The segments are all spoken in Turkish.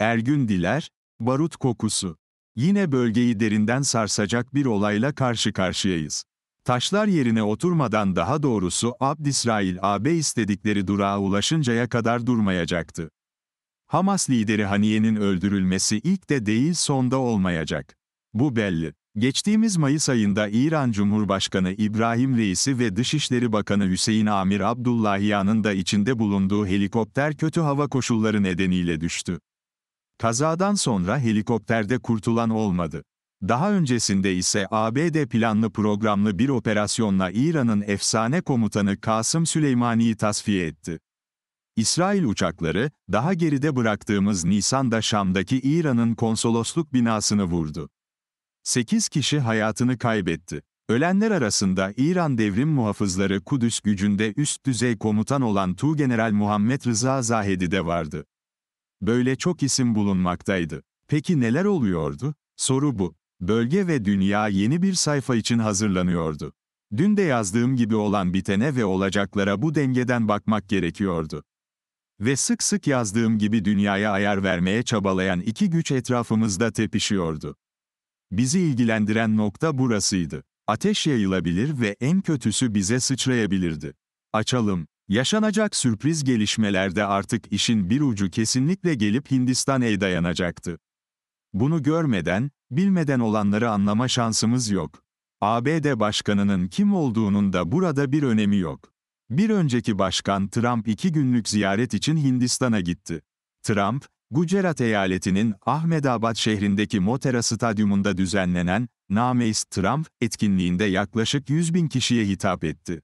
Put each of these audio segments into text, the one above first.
Ergün Diler, barut kokusu. Yine bölgeyi derinden sarsacak bir olayla karşı karşıyayız. Taşlar yerine oturmadan daha doğrusu Abdisrail AB istedikleri durağa ulaşıncaya kadar durmayacaktı. Hamas lideri Haniye'nin öldürülmesi ilk de değil sonda olmayacak. Bu belli. Geçtiğimiz Mayıs ayında İran Cumhurbaşkanı İbrahim Reisi ve Dışişleri Bakanı Hüseyin Amir Abdullahiyan'ın da içinde bulunduğu helikopter kötü hava koşulları nedeniyle düştü. Kazadan sonra helikopterde kurtulan olmadı. Daha öncesinde ise ABD planlı programlı bir operasyonla İran'ın efsane komutanı Kasım Süleymani'yi tasfiye etti. İsrail uçakları, daha geride bıraktığımız Nisan'da Şam'daki İran'ın konsolosluk binasını vurdu. 8 kişi hayatını kaybetti. Ölenler arasında İran devrim muhafızları Kudüs gücünde üst düzey komutan olan Tuğgeneral Muhammed Rıza Zahedi de vardı. Böyle çok isim bulunmaktaydı. Peki neler oluyordu? Soru bu. Bölge ve dünya yeni bir sayfa için hazırlanıyordu. Dün de yazdığım gibi olan bitene ve olacaklara bu dengeden bakmak gerekiyordu. Ve sık sık yazdığım gibi dünyaya ayar vermeye çabalayan iki güç etrafımızda tepişiyordu. Bizi ilgilendiren nokta burasıydı. Ateş yayılabilir ve en kötüsü bize sıçrayabilirdi. Açalım. Yaşanacak sürpriz gelişmelerde artık işin bir ucu kesinlikle gelip Hindistan'a dayanacaktı. Bunu görmeden, bilmeden olanları anlama şansımız yok. ABD başkanının kim olduğunun da burada bir önemi yok. Bir önceki başkan Trump iki günlük ziyaret için Hindistan'a gitti. Trump, Gujarat eyaletinin Ahmedabad şehrindeki Motera Stadyumunda düzenlenen Nameis Trump etkinliğinde yaklaşık 100 bin kişiye hitap etti.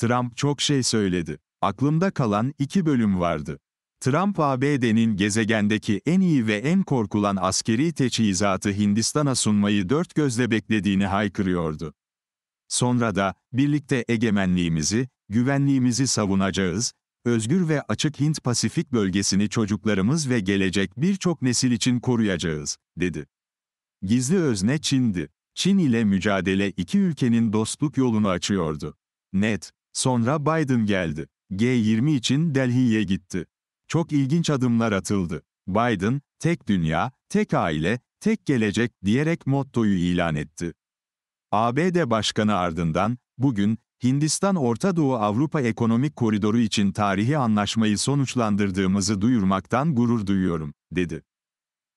Trump çok şey söyledi. Aklımda kalan iki bölüm vardı. Trump ABD'nin gezegendeki en iyi ve en korkulan askeri teçhizatı Hindistan'a sunmayı dört gözle beklediğini haykırıyordu. Sonra da, birlikte egemenliğimizi, güvenliğimizi savunacağız, özgür ve açık Hint-Pasifik bölgesini çocuklarımız ve gelecek birçok nesil için koruyacağız, dedi. Gizli özne Çin'di. Çin ile mücadele iki ülkenin dostluk yolunu açıyordu. Net, Sonra Biden geldi. G20 için Delhi'ye gitti. Çok ilginç adımlar atıldı. Biden, tek dünya, tek aile, tek gelecek diyerek mottoyu ilan etti. ABD Başkanı ardından, bugün, Hindistan Orta Doğu Avrupa Ekonomik Koridoru için tarihi anlaşmayı sonuçlandırdığımızı duyurmaktan gurur duyuyorum, dedi.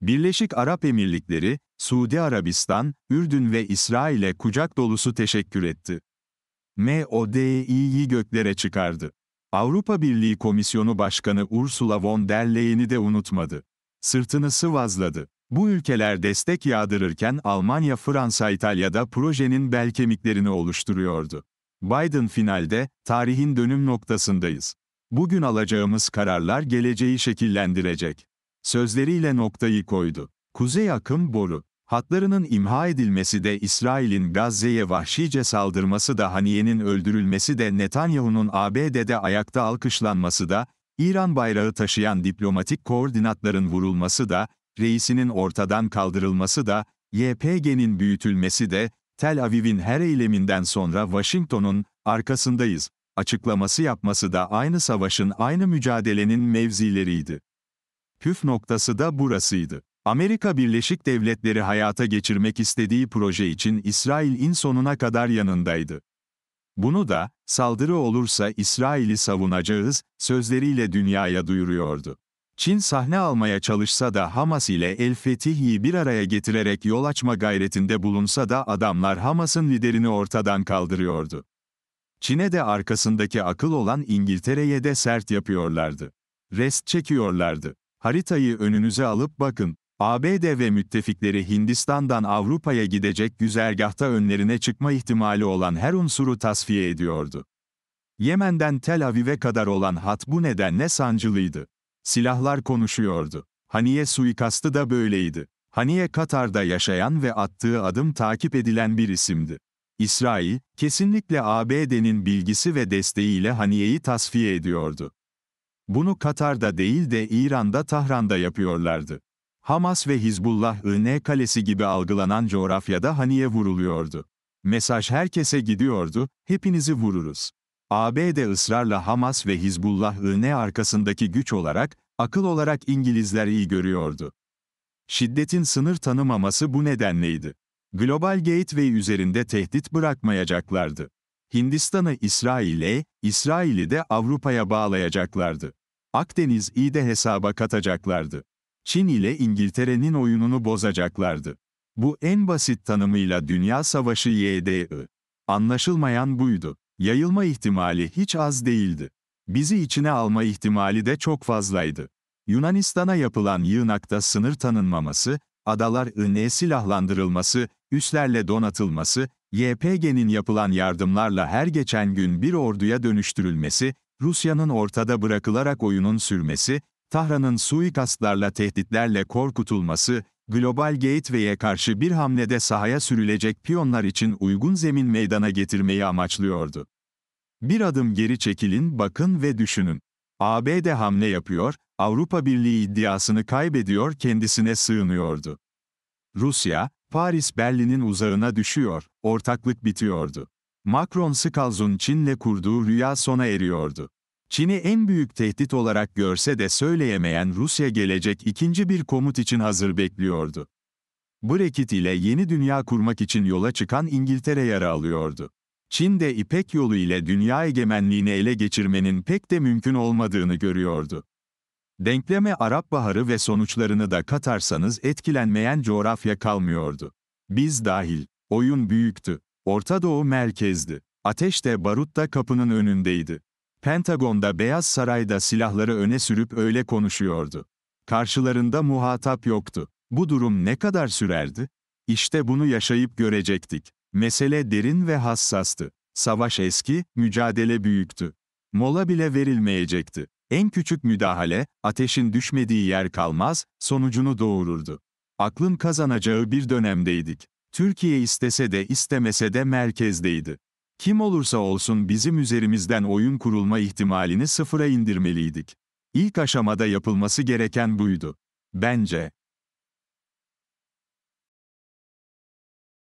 Birleşik Arap Emirlikleri, Suudi Arabistan, Ürdün ve İsrail'e kucak dolusu teşekkür etti. MODE'yi göklere çıkardı. Avrupa Birliği Komisyonu Başkanı Ursula von der Leyen'i de unutmadı. Sırtını sıvazladı. Bu ülkeler destek yağdırırken Almanya, Fransa, İtalya'da projenin bel kemiklerini oluşturuyordu. Biden finalde, tarihin dönüm noktasındayız. Bugün alacağımız kararlar geleceği şekillendirecek. Sözleriyle noktayı koydu. Kuzey akım boru. Hatlarının imha edilmesi de İsrail'in Gazze'ye vahşice saldırması da Haniye'nin öldürülmesi de Netanyahu'nun ABD'de ayakta alkışlanması da, İran bayrağı taşıyan diplomatik koordinatların vurulması da, reisinin ortadan kaldırılması da, YPG'nin büyütülmesi de, Tel Aviv'in her eyleminden sonra Washington'un arkasındayız açıklaması yapması da aynı savaşın aynı mücadelenin mevzileriydi. Püf noktası da burasıydı. Amerika Birleşik Devletleri hayata geçirmek istediği proje için İsrail'in sonuna kadar yanındaydı. Bunu da, saldırı olursa İsrail'i savunacağız, sözleriyle dünyaya duyuruyordu. Çin sahne almaya çalışsa da Hamas ile El Fetih'i bir araya getirerek yol açma gayretinde bulunsa da adamlar Hamas'ın liderini ortadan kaldırıyordu. Çin'e de arkasındaki akıl olan İngiltere'ye de sert yapıyorlardı. Rest çekiyorlardı. Haritayı önünüze alıp bakın. ABD ve müttefikleri Hindistan'dan Avrupa'ya gidecek güzergahta önlerine çıkma ihtimali olan her unsuru tasfiye ediyordu. Yemen'den Tel Aviv'e kadar olan hat bu nedenle sancılıydı. Silahlar konuşuyordu. Haniye suikastı da böyleydi. Haniye Katar'da yaşayan ve attığı adım takip edilen bir isimdi. İsrail, kesinlikle ABD'nin bilgisi ve desteğiyle Haniye'yi tasfiye ediyordu. Bunu Katar'da değil de İran'da Tahran'da yapıyorlardı. Hamas ve Hizbullah IN kalesi gibi algılanan coğrafyada Hani'ye vuruluyordu. Mesaj herkese gidiyordu, hepinizi vururuz. ABD ısrarla Hamas ve Hizbullah IN arkasındaki güç olarak, akıl olarak İngilizler iyi görüyordu. Şiddetin sınır tanımaması bu nedenleydi. Global Gateway üzerinde tehdit bırakmayacaklardı. Hindistan'ı İsrail'e, İsrail'i de Avrupa'ya bağlayacaklardı. Akdeniz iyi de hesaba katacaklardı. Çin ile İngiltere'nin oyununu bozacaklardı. Bu en basit tanımıyla Dünya Savaşı YDI. Anlaşılmayan buydu. Yayılma ihtimali hiç az değildi. Bizi içine alma ihtimali de çok fazlaydı. Yunanistan'a yapılan yığınakta sınır tanınmaması, adalar INE silahlandırılması, üslerle donatılması, YPG'nin yapılan yardımlarla her geçen gün bir orduya dönüştürülmesi, Rusya'nın ortada bırakılarak oyunun sürmesi, Tahran'ın suikastlarla tehditlerle korkutulması, global gateway'e karşı bir hamlede sahaya sürülecek piyonlar için uygun zemin meydana getirmeyi amaçlıyordu. Bir adım geri çekilin, bakın ve düşünün. ABD hamle yapıyor, Avrupa Birliği iddiasını kaybediyor, kendisine sığınıyordu. Rusya, Paris Berlin'in uzağına düşüyor, ortaklık bitiyordu. Macron Scalz'un Çin'le kurduğu rüya sona eriyordu. Çin'i en büyük tehdit olarak görse de söyleyemeyen Rusya gelecek ikinci bir komut için hazır bekliyordu. Brexit ile yeni dünya kurmak için yola çıkan İngiltere yara alıyordu. Çin de İpek yolu ile dünya egemenliğini ele geçirmenin pek de mümkün olmadığını görüyordu. Denkleme Arap Baharı ve sonuçlarını da katarsanız etkilenmeyen coğrafya kalmıyordu. Biz dahil, oyun büyüktü, Orta Doğu merkezdi, ateş de barut da kapının önündeydi. Pentagon'da Beyaz Saray'da silahları öne sürüp öyle konuşuyordu. Karşılarında muhatap yoktu. Bu durum ne kadar sürerdi? İşte bunu yaşayıp görecektik. Mesele derin ve hassastı. Savaş eski, mücadele büyüktü. Mola bile verilmeyecekti. En küçük müdahale, ateşin düşmediği yer kalmaz, sonucunu doğururdu. Aklın kazanacağı bir dönemdeydik. Türkiye istese de istemese de merkezdeydi. Kim olursa olsun bizim üzerimizden oyun kurulma ihtimalini sıfıra indirmeliydik. İlk aşamada yapılması gereken buydu. Bence,